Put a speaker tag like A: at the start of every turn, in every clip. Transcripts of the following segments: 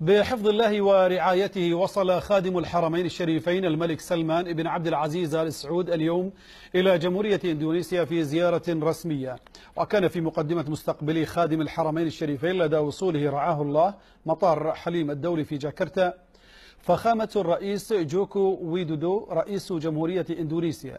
A: بحفظ الله ورعايته وصل خادم الحرمين الشريفين الملك سلمان بن عبد العزيز ال سعود اليوم إلى جمهورية إندونيسيا في زيارة رسمية وكان في مقدمة مستقبلي خادم الحرمين الشريفين لدى وصوله رعاه الله مطار حليم الدولي في جاكرتا فخامة الرئيس جوكو ويدودو رئيس جمهورية إندونيسيا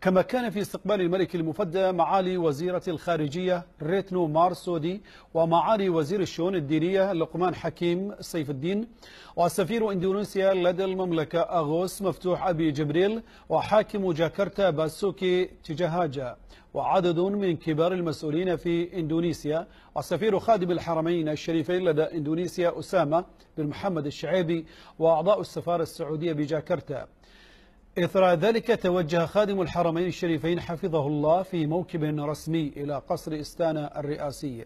A: كما كان في استقبال الملك المفدى معالي وزيرة الخارجية ريتنو مارسودي ومعالي وزير الشؤون الدينية لقمان حكيم سيف الدين وسفير إندونيسيا لدى المملكة أغوس مفتوح أبي جبريل وحاكم جاكرتا باسوكي تجهاجا وعدد من كبار المسؤولين في إندونيسيا وسفير خادم الحرمين الشريفين لدى إندونيسيا أسامة بن محمد الشعيبي وأعضاء السفارة السعودية بجاكرتا إثر ذلك توجه خادم الحرمين الشريفين حفظه الله في موكب رسمي إلى قصر إستانا الرئاسي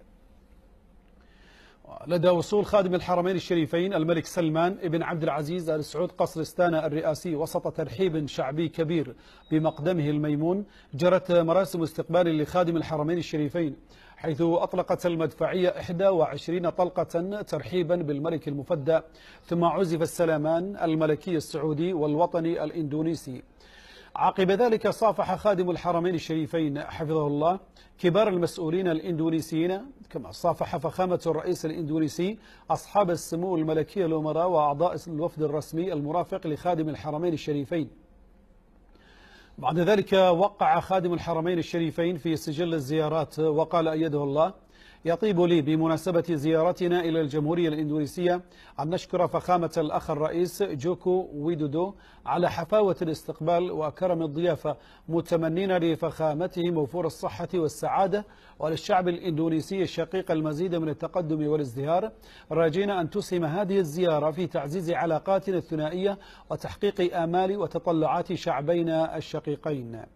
A: لدى وصول خادم الحرمين الشريفين الملك سلمان بن عبد العزيز آل سعود قصر استانا الرئاسي وسط ترحيب شعبي كبير بمقدمه الميمون جرت مراسم استقبال لخادم الحرمين الشريفين حيث أطلقت المدفعية 21 طلقة ترحيبا بالملك المفدى ثم عزف السلامان الملكي السعودي والوطني الإندونيسي عقب ذلك صافح خادم الحرمين الشريفين حفظه الله كبار المسؤولين الإندونيسيين كما صافح فخامة الرئيس الإندونيسي أصحاب السمو الملكية الأمراء وأعضاء الوفد الرسمي المرافق لخادم الحرمين الشريفين بعد ذلك وقع خادم الحرمين الشريفين في سجل الزيارات وقال أيده الله يطيب لي بمناسبة زيارتنا إلى الجمهورية الإندونيسية أن نشكر فخامة الأخ الرئيس جوكو ويدودو على حفاوة الاستقبال وكرم الضيافة متمنين لفخامته موفور الصحة والسعادة وللشعب الإندونيسي الشقيق المزيد من التقدم والازدهار راجين أن تسهم هذه الزيارة في تعزيز علاقاتنا الثنائية وتحقيق آمال وتطلعات شعبينا الشقيقين